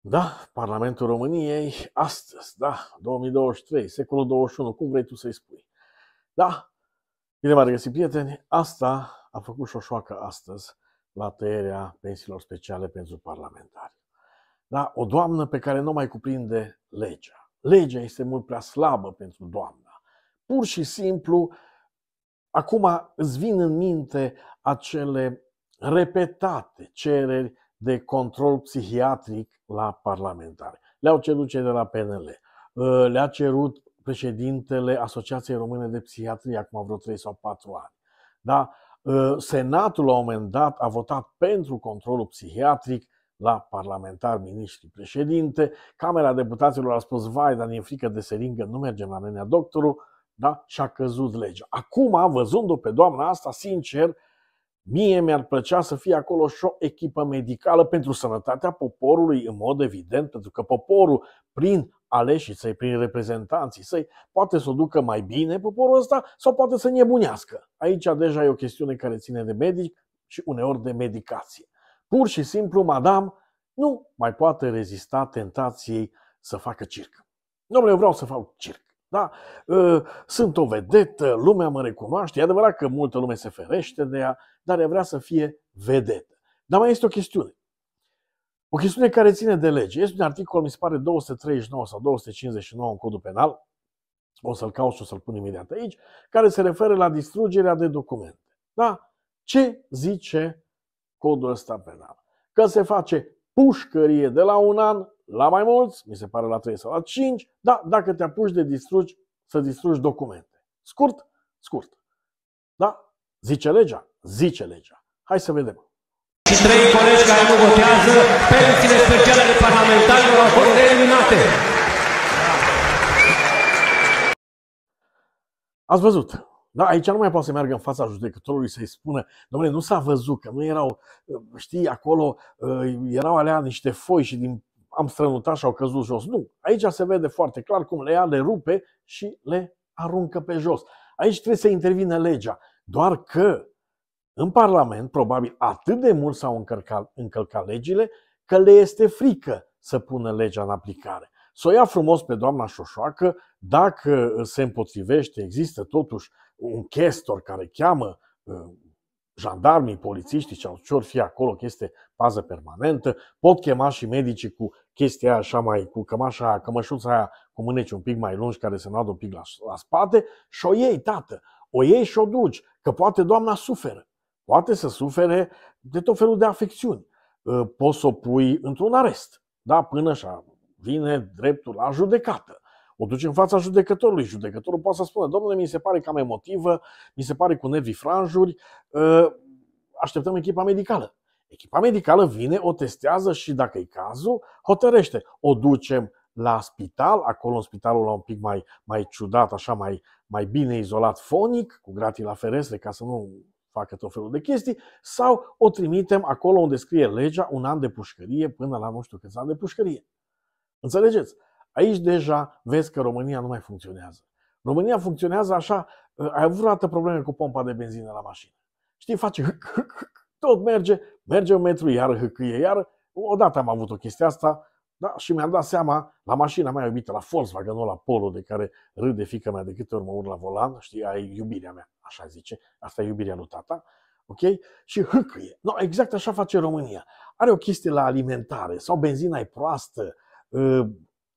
Da, Parlamentul României, astăzi, da, 2023, secolul 21, cum vrei tu să-i spui. Da, bine m-a regăsit, prieteni, asta a făcut Șoșoacă astăzi la tăierea pensiilor speciale pentru parlamentari. Da, o doamnă pe care nu mai cuprinde legea. Legea este mult prea slabă pentru doamna. Pur și simplu, acum îți vin în minte acele repetate cereri de control psihiatric la parlamentare. Le-au cerut cei de la PNL, ă, le-a cerut președintele Asociației Române de Psihiatrie acum vreo 3 sau 4 ani. Da? Ă, Senatul la un moment dat a votat pentru controlul psihiatric, la parlamentar, miniștri, președinte. Camera deputaților a spus, vai, dar ne frică de seringă, nu mergem la nenea doctorul, da? și a căzut legea. Acum, văzându-o pe doamna asta, sincer, mie mi-ar plăcea să fie acolo și o echipă medicală pentru sănătatea poporului, în mod evident, pentru că poporul, prin aleșii săi, prin reprezentanții săi, poate să o ducă mai bine poporul ăsta sau poate să nebunească. Aici deja e o chestiune care ține de medic și uneori de medicație. Pur și simplu, madame nu mai poate rezista tentației să facă circ. Domnule, eu vreau să fac circ. Da? Ă, sunt o vedetă, lumea mă recunoaște, e adevărat că multă lume se ferește de ea, dar ea vrea să fie vedetă. Dar mai este o chestiune. O chestiune care ține de lege. Este un articol, mi se pare, 239 sau 259 în codul penal, o să-l caut și o să-l pun imediat aici, care se referă la distrugerea de documente. Da? Ce zice codul ăsta penal. Că se face pușcărie de la un an la mai mulți, mi se pare la 3 sau la 5, da, dacă te apuci de distrugi, să distrugi documente. Scurt, scurt. Da? Zice legea? Zice legea. Hai să vedem. Și trei colegi care nu votează, pensiile speciale de parlamentarilor au fost eliminate. Ați văzut, dar aici nu mai poate să meargă în fața judecătorului să-i spună, domnule, nu s-a văzut, că nu erau, știi, acolo ă, erau alea niște foi și din, am strănutat și au căzut jos. Nu, aici se vede foarte clar cum le ia, le rupe și le aruncă pe jos. Aici trebuie să intervine legea. Doar că în Parlament, probabil atât de mult s-au încălcat, încălcat legile, că le este frică să pună legea în aplicare să o ia frumos pe doamna Șoșoacă, dacă uh, se împotrivește, există totuși un chestor care cheamă uh, jandarmii, polițiștii ce ori fi acolo, că este pază permanentă, pot chema și medicii cu chestia aia așa mai, cu cămașa aia, cămășuța aia cu mâneci un pic mai lungi care se nadă un pic la, la spate și o iei, tată, o iei și o duci, că poate doamna suferă. Poate să sufere de tot felul de afecțiuni. Uh, poți să o pui într-un arest, da, până așa vine dreptul la judecată. O duce în fața judecătorului. Judecătorul poate să spună, domnule, mi se pare cam emotivă, mi se pare cu nervii franjuri, uh, așteptăm echipa medicală. Echipa medicală vine, o testează și dacă e cazul, hotărăște. O ducem la spital, acolo în spitalul la un pic mai, mai ciudat, așa mai, mai bine izolat fonic, cu gratii la ferestre ca să nu facă tot felul de chestii, sau o trimitem acolo unde scrie legea un an de pușcărie până la nu știu câți ani de pușcărie. Înțelegeți? Aici deja vezi că România nu mai funcționează. România funcționează așa, uh, ai avut vreodată probleme cu pompa de benzină la mașină. Știi, face tot merge, merge un metru, iar, hâcâie, iar. Odată am avut o chestie asta da? și mi-am dat seama la mașina mea iubită, la Volkswagen, nu la Polo, de care râde fica mea de câte ori mă urc la volan, știi, ai iubirea mea, așa zice, asta e iubirea lui tata, ok? Și hâcâie. No, exact așa face România. Are o chestie la alimentare, sau benzina e proastă, Ă,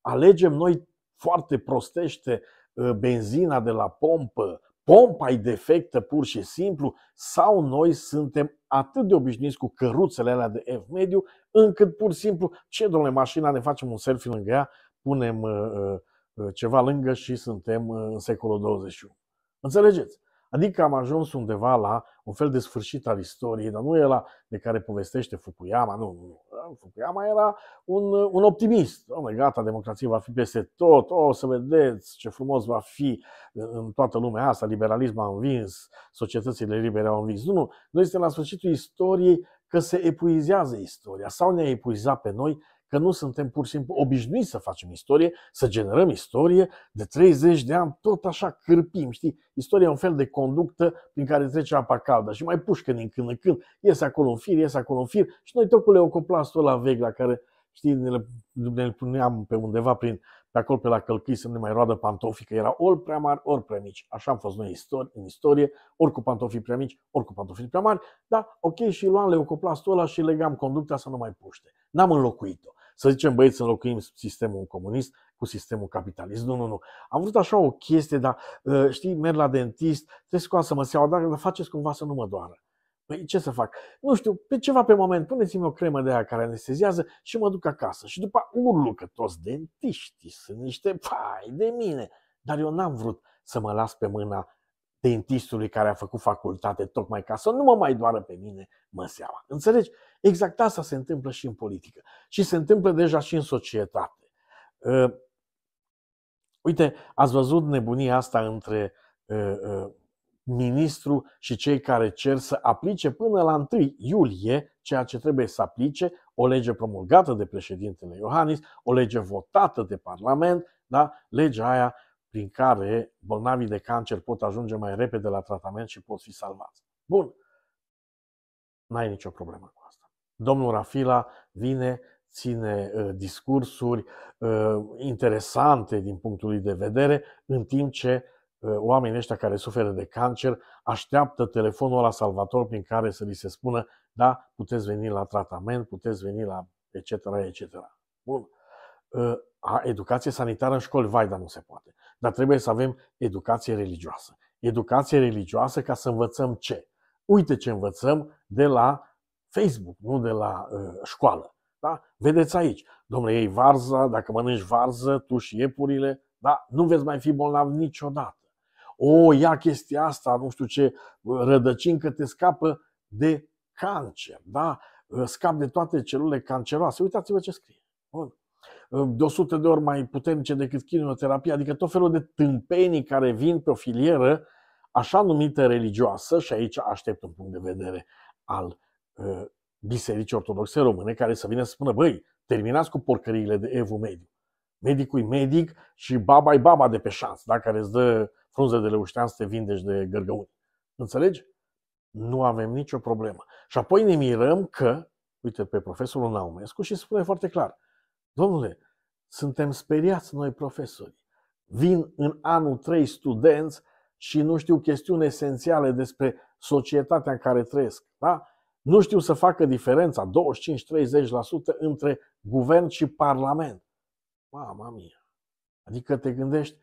alegem noi foarte prostește ă, benzina de la pompă, pompa e defectă pur și simplu, sau noi suntem atât de obișnuiți cu căruțele alea de F-mediu, încât pur și simplu, ce domnule, mașina, ne facem un selfie lângă ea, punem ă, ceva lângă și suntem în secolul 21. Înțelegeți? Adică am ajuns undeva la un fel de sfârșit al istoriei, dar nu e la de care povestește Fukuyama, nu, nu. Fukuyama era un, un optimist. Doamne, gata, democrația va fi peste tot, o să vedeți ce frumos va fi în toată lumea asta, liberalismul a învins, societățile libere au învins. Nu, nu, noi suntem la sfârșitul istoriei că se epuizează istoria sau ne-a epuizat pe noi că nu suntem pur și simplu obișnuiți să facem istorie, să generăm istorie de 30 de ani, tot așa cârpim, știi? Istoria e un fel de conductă prin care trece apa caldă și mai pușcă din când în când, iese acolo un fir, iese acolo un fir și noi tot cu leocoplastul la vechi la care știi, ne le, ne le puneam pe undeva prin, pe acolo pe la călcâi să ne mai roadă pantofii, că era ori prea mari, ori prea mici. Așa am fost noi istori, în istorie, ori cu pantofii prea mici, ori cu pantofii prea mari, dar ok, și luam leucoplastul ăla și legam conducta să nu mai puște. N-am înlocuit-o. Să zicem, băieți, să înlocuim sistemul comunist cu sistemul capitalist. Nu, nu, nu. Am vrut așa o chestie, dar uh, știi, merg la dentist, trebuie scoasă măseaua, dar faceți cumva să nu mă doară. Păi ce să fac? Nu știu, pe ceva pe moment, puneți-mi o cremă de aia care anesteziază și mă duc acasă. Și după urlu că toți dentiștii sunt niște pai de mine. Dar eu n-am vrut să mă las pe mâna dentistului care a făcut facultate tocmai ca să nu mă mai doară pe mine măseaua. Înțelegi? Exact asta se întâmplă și în politică. Și se întâmplă deja și în societate. Ă, uite, ați văzut nebunia asta între ă, ă, ministru și cei care cer să aplice până la 1 iulie ceea ce trebuie să aplice, o lege promulgată de președintele Iohannis, o lege votată de Parlament, da? legea aia prin care bolnavii de cancer pot ajunge mai repede la tratament și pot fi salvați. Bun, n-ai nicio problemă cu asta. Domnul Rafila vine, ține uh, discursuri uh, interesante din punctul lui de vedere, în timp ce uh, oamenii ăștia care suferă de cancer așteaptă telefonul la salvator prin care să li se spună da, puteți veni la tratament, puteți veni la etc. etc. Bun. A, educație sanitară în școli, vai, dar nu se poate dar trebuie să avem educație religioasă. Educație religioasă ca să învățăm ce? Uite ce învățăm de la Facebook, nu de la uh, școală. Da? Vedeți aici, domnule, ei varza, dacă mănânci varză, tu și iepurile, da? nu veți mai fi bolnav niciodată. O, ia chestia asta, nu știu ce, rădăcini că te scapă de cancer, da? scap de toate celulele canceroase. Uitați-vă ce scrie. Bun de 100 de ori mai puternice decât chimioterapia, adică tot felul de tâmpenii care vin pe o filieră așa numită religioasă și aici aștept un punct de vedere al ă, Bisericii Ortodoxe Române care să vină să spună, băi, terminați cu porcăriile de evu mediu. Medicul e medic și baba e baba de pe șans, da? care îți dă frunze de leuștean să te vindeci de gărgăuni. Înțelegi? Nu avem nicio problemă. Și apoi ne mirăm că, uite, pe profesorul Naumescu și spune foarte clar, Domnule, suntem speriați noi profesori. Vin în anul 3 studenți și nu știu chestiuni esențiale despre societatea în care trăiesc. Da? Nu știu să facă diferența 25-30% între guvern și parlament. Mama mia! Adică te gândești,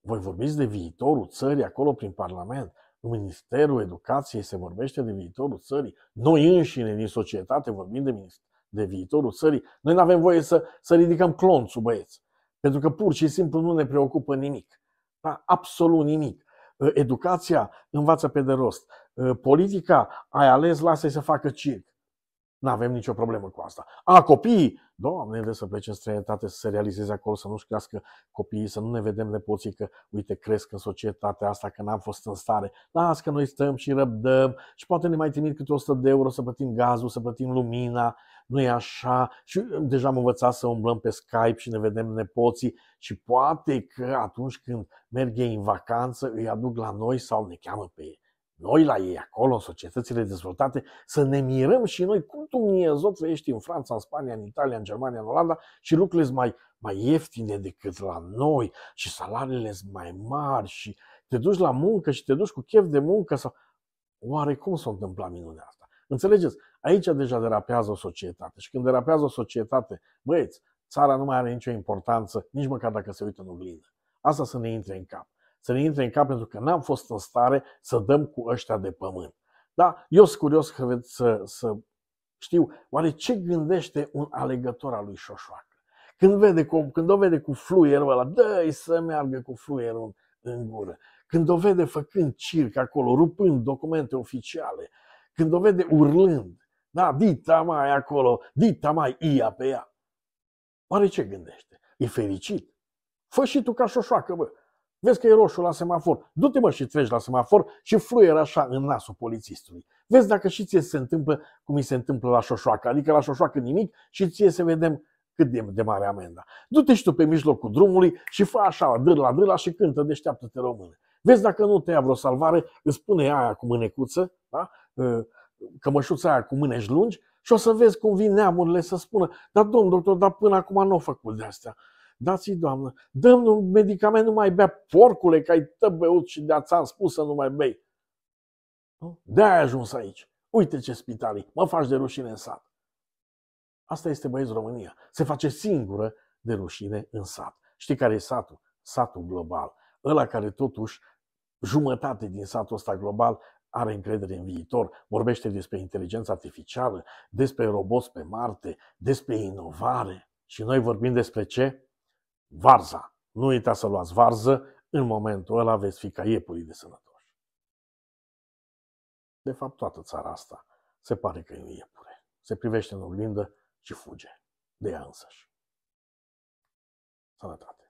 voi vorbiți de viitorul țării acolo prin parlament, în Ministerul Educației se vorbește de viitorul țării, noi înșine din societate vorbim de, de viitorul țării. Noi nu avem voie să, să ridicăm clonțul, băieți, pentru că pur și simplu nu ne preocupă nimic. Da? Absolut nimic. Ă, educația învață pe de rost. Ă, politica ai ales, lasă-i să facă circ. Nu avem nicio problemă cu asta. A, copiii! Doamne, vezi să plece în străinătate, să se realizeze acolo, să nu-și crească copiii, să nu ne vedem nepoții că, uite, cresc în societatea asta, că n-am fost în stare. Las că noi stăm și răbdăm și poate ne mai trimit câte 100 de euro să plătim gazul, să plătim lumina, nu e așa. Și uh, deja am învățat să umblăm pe Skype și ne vedem nepoții și poate că atunci când merg ei în vacanță, îi aduc la noi sau ne cheamă pe ei noi la ei acolo, în societățile dezvoltate, să ne mirăm și noi cum Dumnezeu trăiești în Franța, în Spania, în Italia, în Germania, în Olanda și lucrurile sunt mai, mai ieftine decât la noi și salariile sunt mai mari și te duci la muncă și te duci cu chef de muncă sau... Oare cum s-a întâmplat minunea asta? Înțelegeți? Aici deja derapează o societate și când derapează o societate, băieți, țara nu mai are nicio importanță, nici măcar dacă se uită în oglindă. Asta să ne intre în cap să ne intre în cap pentru că n-am fost în stare să dăm cu ăștia de pământ. Da? Eu sunt curios că vreți să, să știu, oare ce gândește un alegător al lui Șoșoacă? Când, vede cu, când o vede cu fluierul ăla, dă să meargă cu fluierul în gură. Când o vede făcând circ acolo, rupând documente oficiale, când o vede urlând, da, dita mai acolo, dita mai ia pe ea. Oare ce gândește? E fericit? Fă și tu ca șoșoacă, bă. Vezi că e roșu la semafor. Du-te mă și treci la semafor și fluier așa în nasul polițistului. Vezi dacă și ție se întâmplă cum îi se întâmplă la șoșoacă. Adică la șoșoacă nimic și ție să vedem cât de, de mare amenda. Du-te și tu pe mijlocul drumului și fă așa, dâr la drâla și cântă, deșteaptă-te române. Vezi dacă nu te ia vreo salvare, îți spune aia cu mânecuță, da? Ă, cămășuța aia cu mânești lungi și o să vezi cum vin neamurile să spună, dar domn doctor, dar până acum nu au făcut de astea. Dați-i, doamnă, dăm un medicament, nu mai bea porcule, că ai tă și de-a ți-am spus să nu mai bei. de ai ajuns aici. Uite ce spitalii, mă faci de rușine în sat. Asta este băieți România. Se face singură de rușine în sat. Știi care e satul? Satul global. Ăla care totuși jumătate din satul ăsta global are încredere în viitor, vorbește despre inteligență artificială, despre roboți pe Marte, despre inovare. Și noi vorbim despre ce? varza. Nu uita să luați varză, în momentul ăla veți fi ca iepurii de sănătoși. De fapt, toată țara asta se pare că e un iepure. Se privește în oglindă și fuge de ea însăși. Sănătate!